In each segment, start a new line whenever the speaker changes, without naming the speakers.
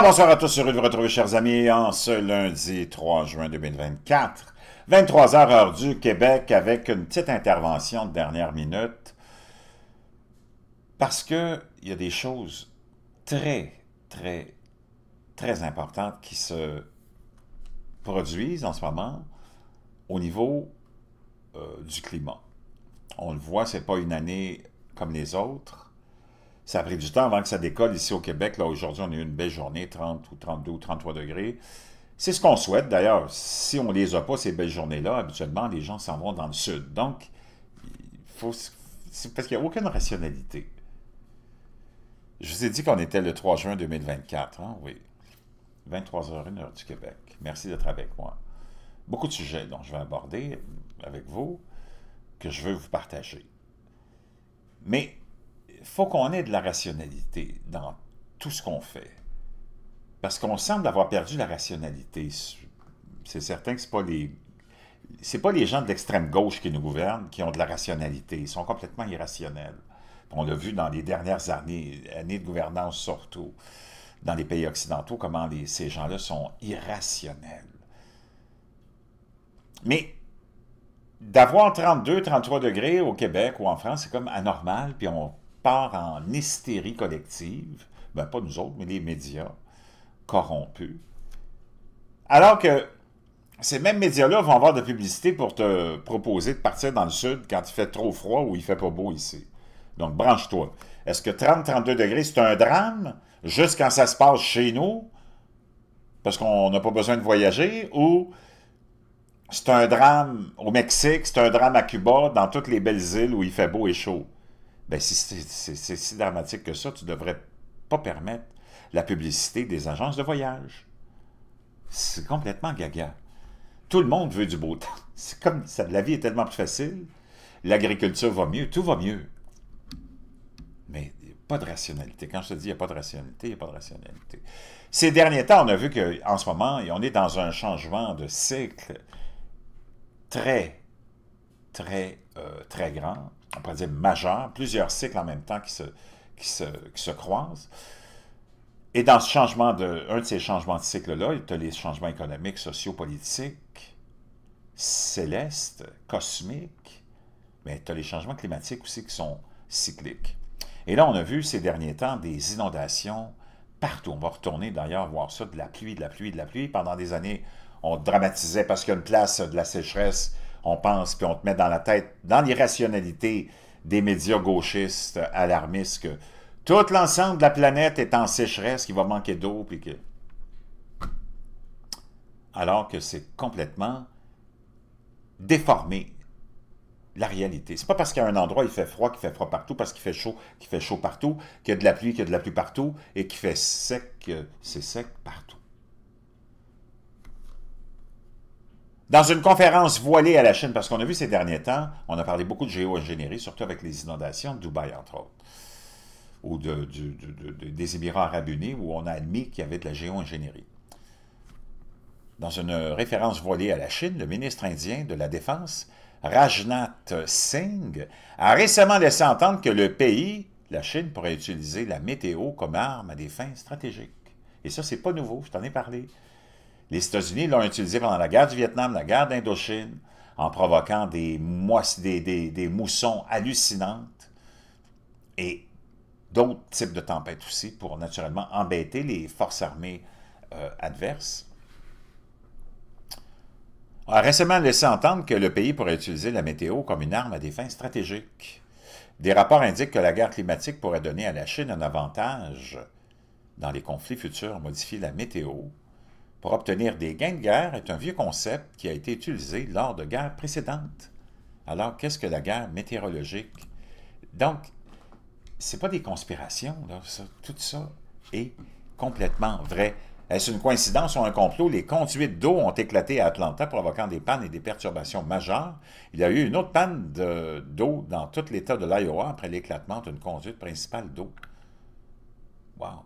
bonsoir à tous, heureux de vous retrouver, chers amis, en ce lundi 3 juin 2024, 23h du Québec, avec une petite intervention de dernière minute, parce qu'il y a des choses très, très, très importantes qui se produisent en ce moment au niveau euh, du climat. On le voit, c'est pas une année comme les autres. Ça a pris du temps avant que ça décolle ici au Québec. Là, aujourd'hui, on a eu une belle journée, 30 ou 32 ou 33 degrés. C'est ce qu'on souhaite. D'ailleurs, si on ne les a pas, ces belles journées-là, habituellement, les gens s'en vont dans le sud. Donc, il faut, parce qu'il n'y a aucune rationalité. Je vous ai dit qu'on était le 3 juin 2024, hein? oui. 23 h 1h du Québec. Merci d'être avec moi. Beaucoup de sujets dont je vais aborder avec vous, que je veux vous partager. Mais faut qu'on ait de la rationalité dans tout ce qu'on fait. Parce qu'on semble avoir perdu la rationalité. C'est certain que ce pas les... C'est pas les gens de l'extrême gauche qui nous gouvernent qui ont de la rationalité. Ils sont complètement irrationnels. On l'a vu dans les dernières années, années de gouvernance surtout, dans les pays occidentaux, comment les, ces gens-là sont irrationnels. Mais d'avoir 32, 33 degrés au Québec ou en France, c'est comme anormal, puis on part en hystérie collective, ben pas nous autres, mais les médias corrompus. Alors que ces mêmes médias-là vont avoir de la publicité pour te proposer de partir dans le sud quand il fait trop froid ou il fait pas beau ici. Donc, branche-toi. Est-ce que 30-32 degrés, c'est un drame, juste quand ça se passe chez nous, parce qu'on n'a pas besoin de voyager, ou c'est un drame au Mexique, c'est un drame à Cuba, dans toutes les belles îles où il fait beau et chaud? Bien, si c'est si dramatique que ça, tu ne devrais pas permettre la publicité des agences de voyage. C'est complètement gaga. Tout le monde veut du beau temps. C'est comme ça, la vie est tellement plus facile, l'agriculture va mieux, tout va mieux. Mais pas de rationalité. Quand je te dis il n'y a pas de rationalité, il n'y a pas de rationalité. Ces derniers temps, on a vu qu'en ce moment, on est dans un changement de cycle très, très, euh, très grand on pourrait dire majeur, plusieurs cycles en même temps qui se, qui se, croisent. Et dans ce changement de, un de ces changements de cycle-là, y a les changements économiques, sociaux, politiques, célestes, cosmiques, mais tu as les changements climatiques aussi qui sont cycliques. Et là, on a vu ces derniers temps des inondations partout. On va retourner d'ailleurs voir ça, de la pluie, de la pluie, de la pluie. Pendant des années, on dramatisait parce qu'il y a une place de la sécheresse on pense, puis on te met dans la tête, dans l'irrationalité des médias gauchistes, alarmistes, que tout l'ensemble de la planète est en sécheresse, qu'il va manquer d'eau, puis que... Alors que c'est complètement déformé, la réalité. C'est pas parce qu'à un endroit il fait froid qu'il fait froid partout, parce qu'il fait chaud qu'il fait chaud partout, qu'il y a de la pluie qu'il y a de la pluie partout, et qu'il fait sec, euh, c'est sec partout. Dans une conférence voilée à la Chine, parce qu'on a vu ces derniers temps, on a parlé beaucoup de géo-ingénierie, surtout avec les inondations de Dubaï, entre autres, ou des Émirats arabes unis, où on a admis qu'il y avait de la géo-ingénierie. Dans une référence voilée à la Chine, le ministre indien de la Défense, Rajnath Singh, a récemment laissé entendre que le pays, la Chine, pourrait utiliser la météo comme arme à des fins stratégiques. Et ça, c'est pas nouveau, je t'en ai parlé. Les États-Unis l'ont utilisé pendant la guerre du Vietnam, la guerre d'Indochine, en provoquant des, moussons hallucinantes et d'autres types de tempêtes aussi pour naturellement embêter les forces armées euh, adverses. On a récemment laissé entendre que le pays pourrait utiliser la météo comme une arme à des fins stratégiques. Des rapports indiquent que la guerre climatique pourrait donner à la Chine un avantage dans les conflits futurs, modifier la météo pour obtenir des gains de guerre est un vieux concept qui a été utilisé lors de guerres précédentes. Alors, qu'est-ce que la guerre météorologique? Donc, ce n'est pas des conspirations, tout ça est complètement vrai. Est-ce une coïncidence ou un complot? Les conduites d'eau ont éclaté à Atlanta, provoquant des pannes et des perturbations majeures. Il y a eu une autre panne d'eau dans tout l'État de l'Iowa après l'éclatement d'une conduite principale d'eau. Wow!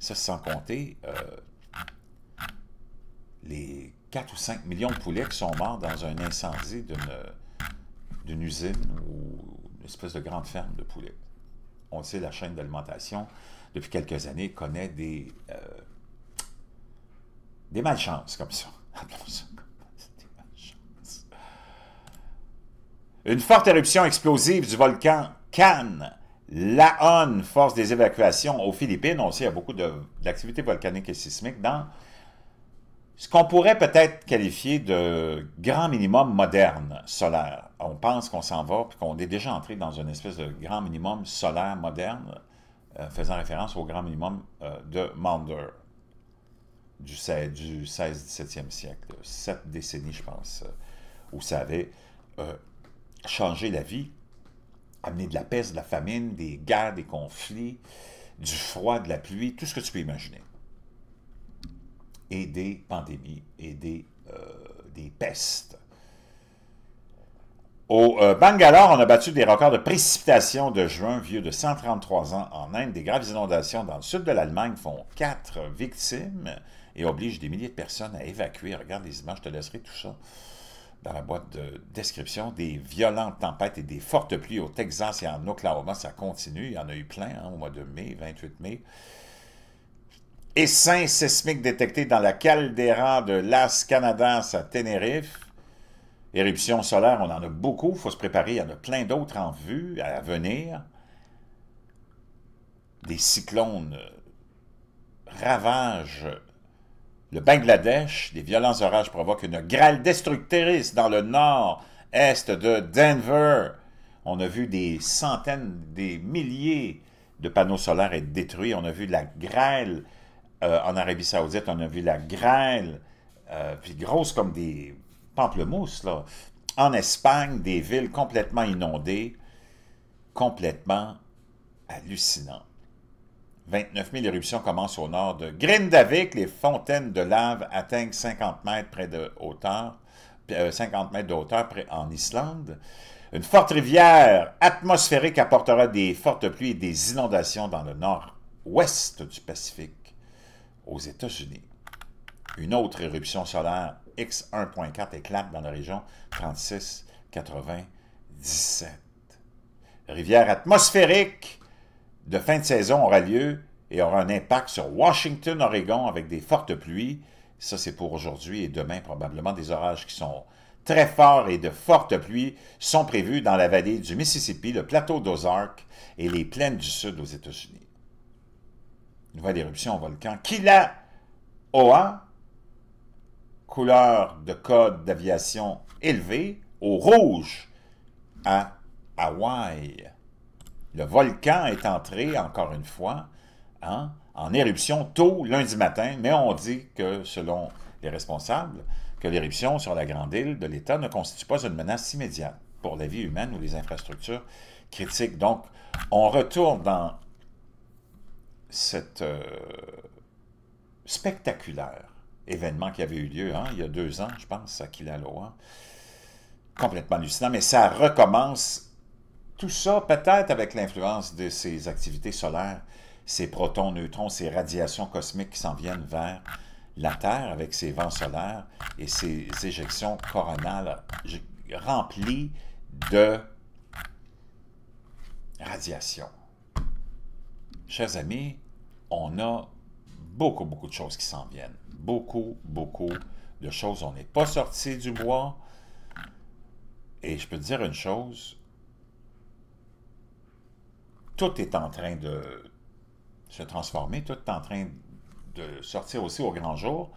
Ça, sans compter euh, les 4 ou 5 millions de poulets qui sont morts dans un incendie d'une usine ou une espèce de grande ferme de poulets. On sait, la chaîne d'alimentation, depuis quelques années, connaît des, euh, malchances comme ça. Une forte éruption explosive du volcan Cannes laon force des évacuations aux Philippines. On sait qu'il y a beaucoup d'activités volcaniques et sismiques dans ce qu'on pourrait peut-être qualifier de grand minimum moderne solaire. On pense qu'on s'en va, puis qu'on est déjà entré dans une espèce de grand minimum solaire moderne, euh, faisant référence au grand minimum euh, de Mander du, 16, 17 e siècle, sept décennies, je pense, euh, où ça avait changé la vie, amené de la peste, de la famine, des guerres, des conflits, du froid, de la pluie, tout ce que tu peux imaginer et des pandémies et des, euh, des pestes. Au euh, Bangalore, on a battu des records de précipitations de juin, vieux de 133 ans en Inde. Des graves inondations dans le sud de l'Allemagne font quatre victimes et obligent des milliers de personnes à évacuer. Regarde les images, je te laisserai tout ça dans la boîte de description. Des violentes tempêtes et des fortes pluies au Texas et en Oklahoma, ça continue. Il y en a eu plein hein, au mois de mai, 28 mai cinq sismique détecté dans la caldeira de Las Canadas à Tenerife. Éruption solaire, on en a beaucoup, il faut se préparer, il y en a plein d'autres en vue, à venir. Des cyclones euh, ravagent le Bangladesh, des violents orages provoquent une grêle destructrice dans le nord-est de Denver. On a vu des centaines, des milliers de panneaux solaires être détruits, on a vu de la grêle euh, en Arabie Saoudite, on a vu la grêle, euh, puis grosse comme des pamplemousses, là. En Espagne, des villes complètement inondées, complètement hallucinantes. 29 000 éruptions commencent au nord de Grindavik. Les fontaines de lave atteignent 50 mètres près de hauteur, 50 euh, mètres de hauteur près en Islande. Une forte rivière atmosphérique apportera des fortes pluies et des inondations dans le nord-ouest du Pacifique aux États-Unis. Une autre éruption solaire X1.4 éclate dans la région 36-97. Rivière atmosphérique de fin de saison aura lieu et aura un impact sur Washington, Oregon, avec des fortes pluies. Ça, c'est pour aujourd'hui et demain, probablement des orages qui sont très forts et de fortes pluies sont prévus dans la vallée du Mississippi, le plateau d'Ozark et les plaines du sud aux États-Unis nouvelle éruption au volcan Kila-Oa, couleur de code d'aviation élevée, au rouge à Hawaï. Le volcan est entré, encore une fois, hein, en éruption tôt lundi matin, mais on dit que, selon les responsables, que l'éruption sur la grande île de l'État ne constitue pas une menace immédiate pour la vie humaine ou les infrastructures critiques. Donc, on retourne dans cet euh, spectaculaire événement qui avait eu lieu hein, il y a deux ans, je pense, à Kilaloa. Complètement hallucinant, mais ça recommence. Tout ça, peut-être avec l'influence de ces activités solaires, ces protons, neutrons, ces radiations cosmiques qui s'en viennent vers la Terre avec ses vents solaires et ces éjections coronales remplies de radiations. Chers amis, on a beaucoup, beaucoup de choses qui s'en viennent. Beaucoup, beaucoup de choses. On n'est pas sorti du bois. Et je peux dire une chose, tout est en train de se transformer, tout est en train de sortir aussi au grand jour.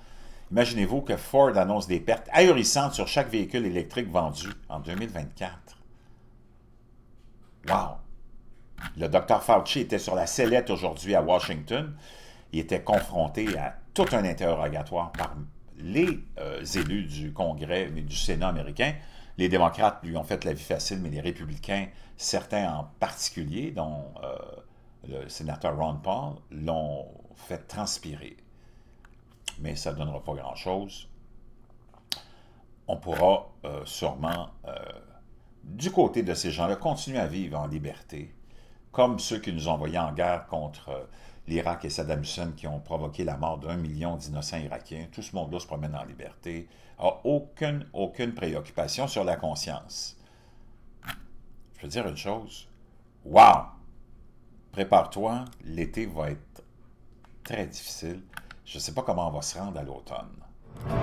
Imaginez-vous que Ford annonce des pertes ahurissantes sur chaque véhicule électrique vendu en 2024. Wow! Le docteur Fauci était sur la sellette aujourd'hui à Washington. Il était confronté à tout un interrogatoire par les euh, élus du Congrès, et du Sénat américain. Les démocrates lui ont fait la vie facile, mais les républicains, certains en particulier, dont euh, le sénateur Ron Paul, l'ont fait transpirer. Mais ça ne donnera pas grand-chose. On pourra euh, sûrement, du côté de ces gens-là, continuer à vivre en liberté, comme ceux qui nous ont envoyés en guerre contre euh, l'Irak et Saddam Hussein qui ont provoqué la mort d'un million d'innocents irakiens. Tout ce monde-là se promène en liberté, aucune, aucune préoccupation sur la conscience. Je veux dire une chose. Wow! Prépare-toi, l'été va être très difficile. Je ne sais pas comment on va se rendre à l'automne.